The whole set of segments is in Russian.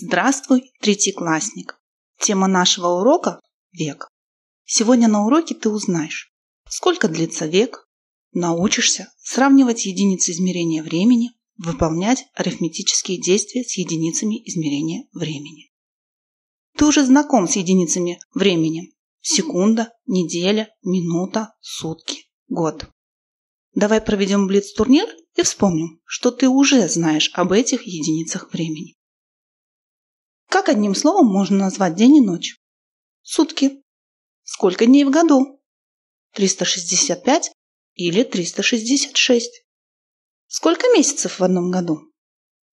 Здравствуй, третьеклассник. Тема нашего урока – век. Сегодня на уроке ты узнаешь, сколько длится век, научишься сравнивать единицы измерения времени, выполнять арифметические действия с единицами измерения времени. Ты уже знаком с единицами времени – секунда, неделя, минута, сутки, год. Давай проведем блиц-турнир и вспомним, что ты уже знаешь об этих единицах времени. Как одним словом можно назвать день и ночь? Сутки. Сколько дней в году? 365 или 366. Сколько месяцев в одном году?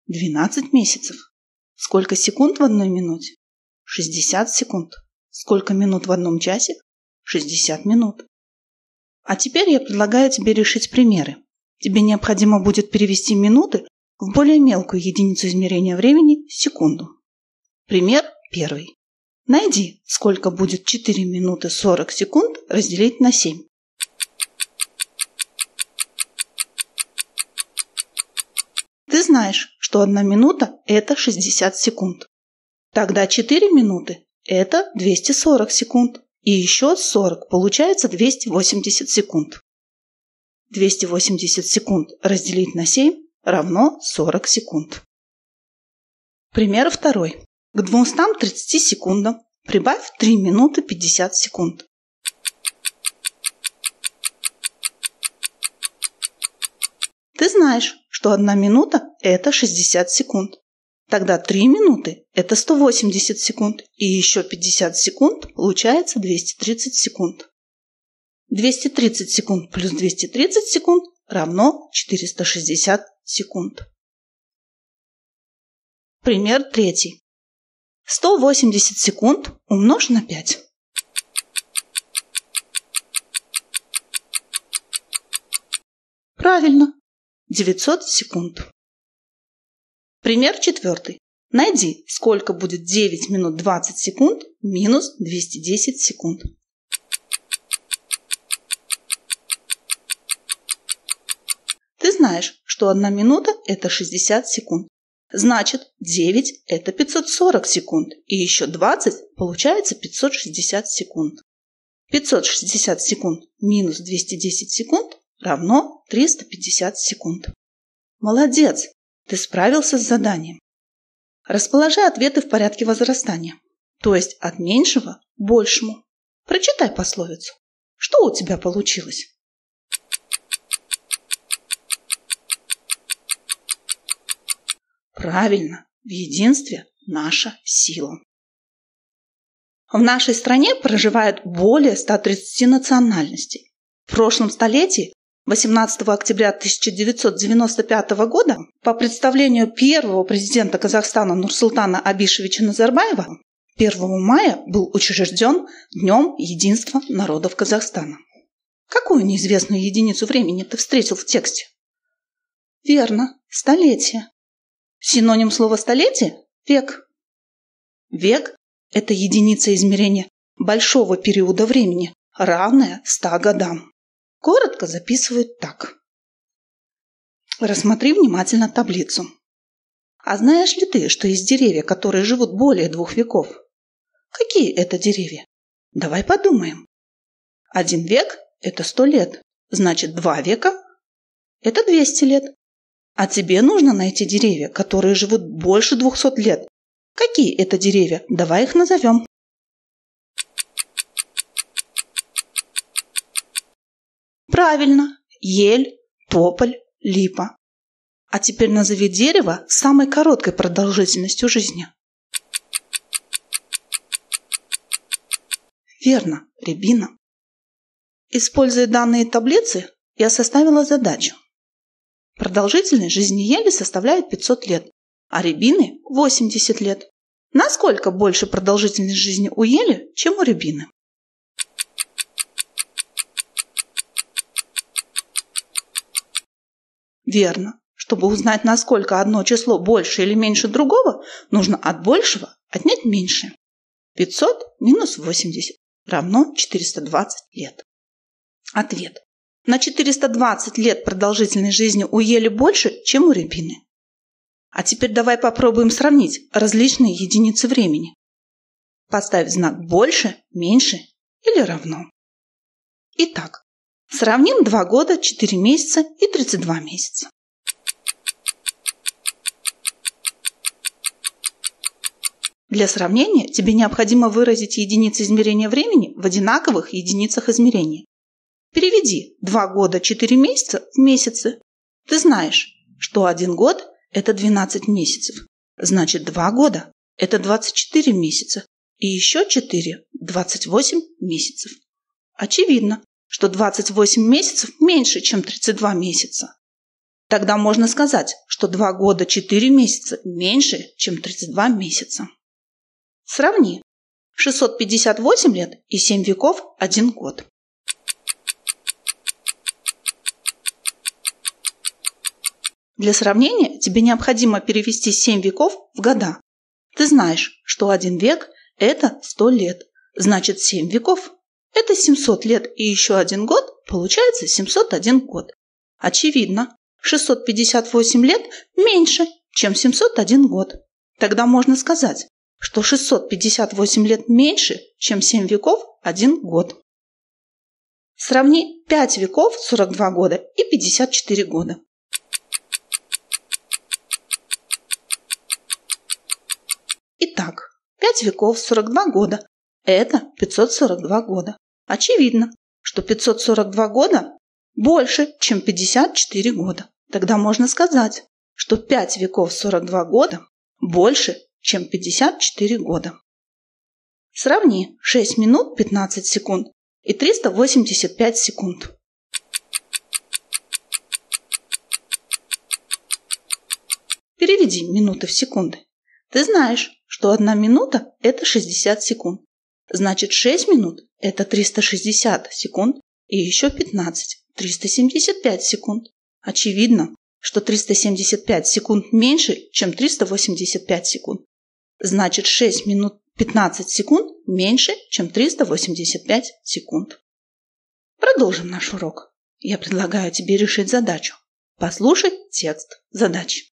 12 месяцев. Сколько секунд в одной минуте? 60 секунд. Сколько минут в одном часе? 60 минут. А теперь я предлагаю тебе решить примеры. Тебе необходимо будет перевести минуты в более мелкую единицу измерения времени – секунду. Пример первый. Найди, сколько будет 4 минуты 40 секунд разделить на 7. Ты знаешь, что 1 минута – это 60 секунд. Тогда 4 минуты – это 240 секунд. И еще 40 получается 280 секунд. 280 секунд разделить на 7 равно 40 секунд. Пример второй. К 230 секундам прибавь 3 минуты 50 секунд. Ты знаешь, что 1 минута – это 60 секунд. Тогда 3 минуты – это 180 секунд, и еще 50 секунд получается 230 секунд. 230 секунд плюс 230 секунд равно 460 секунд. Пример третий. 180 секунд умножь на 5. Правильно, 900 секунд. Пример четвертый. Найди, сколько будет 9 минут 20 секунд минус 210 секунд. Ты знаешь, что 1 минута – это 60 секунд. Значит, 9 – это 540 секунд, и еще 20 получается 560 секунд. 560 секунд минус 210 секунд равно 350 секунд. Молодец! Ты справился с заданием. Расположи ответы в порядке возрастания, то есть от меньшего к большему. Прочитай пословицу. Что у тебя получилось? Правильно, в единстве наша сила. В нашей стране проживает более 130 национальностей. В прошлом столетии 18 октября 1995 года по представлению первого президента Казахстана Нурсултана Абишевича Назарбаева 1 мая был учрежден Днем Единства народов Казахстана. Какую неизвестную единицу времени ты встретил в тексте? Верно, столетие. Синоним слова «столетие» – век. Век – это единица измерения большого периода времени, равная ста годам. Коротко записывают так. Рассмотри внимательно таблицу. А знаешь ли ты, что есть деревья, которые живут более двух веков? Какие это деревья? Давай подумаем. Один век – это сто лет, значит, два века – это двести лет, а тебе нужно найти деревья, которые живут больше двухсот лет. Какие это деревья? Давай их назовем. Правильно. Ель, тополь, липа. А теперь назови дерево с самой короткой продолжительностью жизни. Верно, рябина. Используя данные таблицы, я составила задачу Продолжительность жизни ели составляет 500 лет, а рябины – 80 лет. Насколько больше продолжительность жизни у ели, чем у рябины? Верно. Чтобы узнать, насколько одно число больше или меньше другого, нужно от большего отнять меньшее. 500 минус 80 равно 420 лет. Ответ. На 420 лет продолжительной жизни у ели больше, чем у рябины. А теперь давай попробуем сравнить различные единицы времени. Поставь знак «больше», «меньше» или «равно». Итак, сравним 2 года, 4 месяца и 32 месяца. Для сравнения тебе необходимо выразить единицы измерения времени в одинаковых единицах измерения. Переведи два года четыре месяца в месяцы. Ты знаешь, что один год – это 12 месяцев. Значит, два года – это 24 месяца. И еще четыре – 28 месяцев. Очевидно, что 28 месяцев меньше, чем 32 месяца. Тогда можно сказать, что 2 года 4 месяца меньше, чем 32 месяца. Сравни. 658 лет и 7 веков – 1 год. Для сравнения тебе необходимо перевести 7 веков в года. Ты знаешь, что один век – это 100 лет, значит 7 веков. Это 700 лет и еще один год, получается 701 год. Очевидно, 658 лет меньше, чем 701 год. Тогда можно сказать, что 658 лет меньше, чем 7 веков, 1 год. Сравни 5 веков, 42 года и 54 года. Итак, 5 веков, 42 года. Это 542 года. Очевидно, что 542 года больше, чем 54 года. Тогда можно сказать, что 5 веков 42 года больше, чем 54 года. Сравни 6 минут 15 секунд и 385 секунд. Переведи минуты в секунды. Ты знаешь, что одна минута – это 60 секунд. Значит, 6 минут – это 360 секунд и еще 15 – 375 секунд. Очевидно, что 375 секунд меньше, чем 385 секунд. Значит, 6 минут 15 секунд меньше, чем 385 секунд. Продолжим наш урок. Я предлагаю тебе решить задачу. Послушай текст задачи.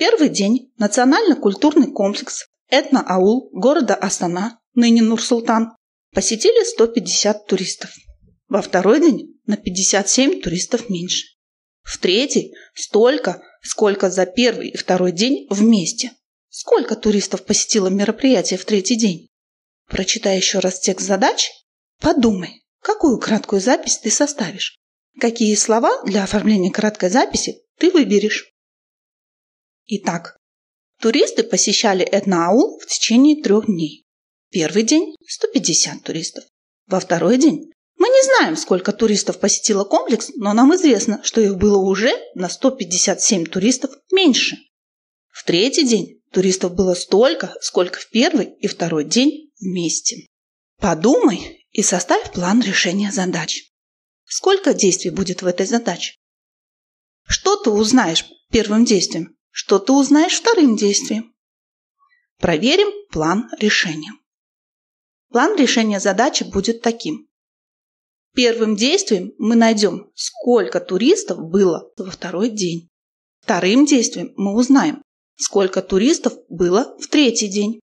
Первый день национально-культурный комплекс Этна-аул города Астана, ныне Нур-Султан, посетили 150 туристов. Во второй день на 57 туристов меньше. В третий – столько, сколько за первый и второй день вместе. Сколько туристов посетило мероприятие в третий день? Прочитай еще раз текст задач. Подумай, какую краткую запись ты составишь. Какие слова для оформления краткой записи ты выберешь. Итак, туристы посещали Этнаул в течение трех дней. Первый день – 150 туристов. Во второй день – мы не знаем, сколько туристов посетило комплекс, но нам известно, что их было уже на 157 туристов меньше. В третий день туристов было столько, сколько в первый и второй день вместе. Подумай и составь план решения задач. Сколько действий будет в этой задаче? Что ты узнаешь первым действием? Что ты узнаешь вторым действием? Проверим план решения. План решения задачи будет таким. Первым действием мы найдем, сколько туристов было во второй день. Вторым действием мы узнаем, сколько туристов было в третий день.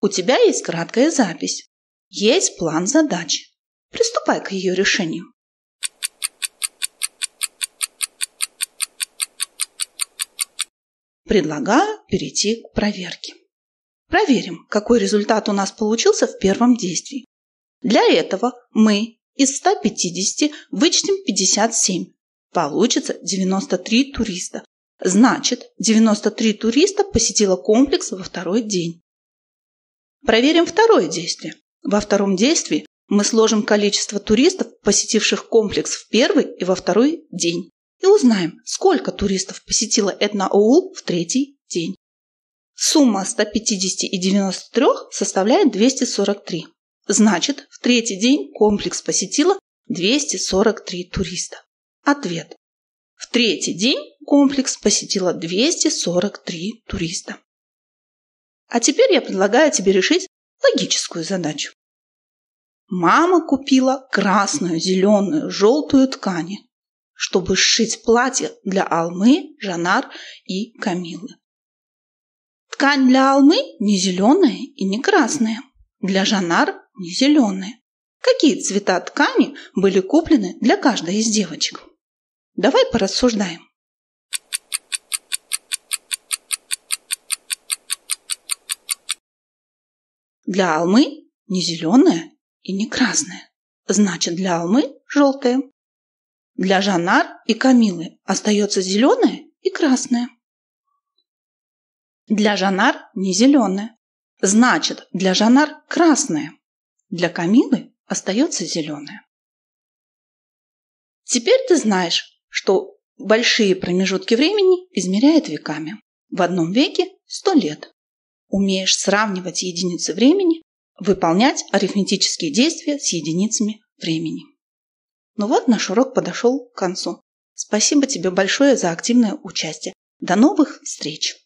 У тебя есть краткая запись. Есть план задачи. Приступай к ее решению. Предлагаю перейти к проверке. Проверим, какой результат у нас получился в первом действии. Для этого мы из 150 вычтем 57. Получится 93 туриста. Значит, 93 туриста посетило комплекс во второй день. Проверим второе действие. Во втором действии мы сложим количество туристов, посетивших комплекс в первый и во второй день и узнаем, сколько туристов посетило Этнаул в третий день. Сумма 150 и 93 составляет 243. Значит, в третий день комплекс посетило 243 туриста. Ответ. В третий день комплекс посетило 243 туриста. А теперь я предлагаю тебе решить логическую задачу. Мама купила красную, зеленую, желтую ткани чтобы сшить платье для Алмы, Жанар и Камилы. Ткань для Алмы не зеленая и не красная, для Жанар не зеленая. Какие цвета ткани были куплены для каждой из девочек? Давай порассуждаем. Для Алмы не зеленая и не красная. Значит, для Алмы желтая. Для Жанар и Камилы остается зеленое и красное. Для Жанар не зеленое. Значит, для Жанар красное. Для Камилы остается зеленое. Теперь ты знаешь, что большие промежутки времени измеряют веками. В одном веке сто лет. Умеешь сравнивать единицы времени, выполнять арифметические действия с единицами времени. Ну вот наш урок подошел к концу. Спасибо тебе большое за активное участие. До новых встреч!